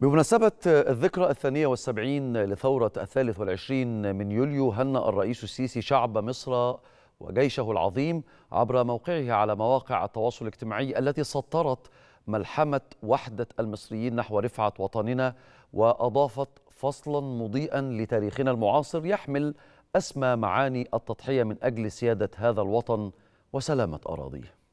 بمناسبة الذكرى الثانية والسبعين لثورة الثالث والعشرين من يوليو هنأ الرئيس السيسي شعب مصر وجيشه العظيم عبر موقعه على مواقع التواصل الاجتماعي التي سطرت ملحمة وحدة المصريين نحو رفعة وطننا وأضافت فصلا مضيئا لتاريخنا المعاصر يحمل أسمى معاني التضحية من أجل سيادة هذا الوطن وسلامة أراضيه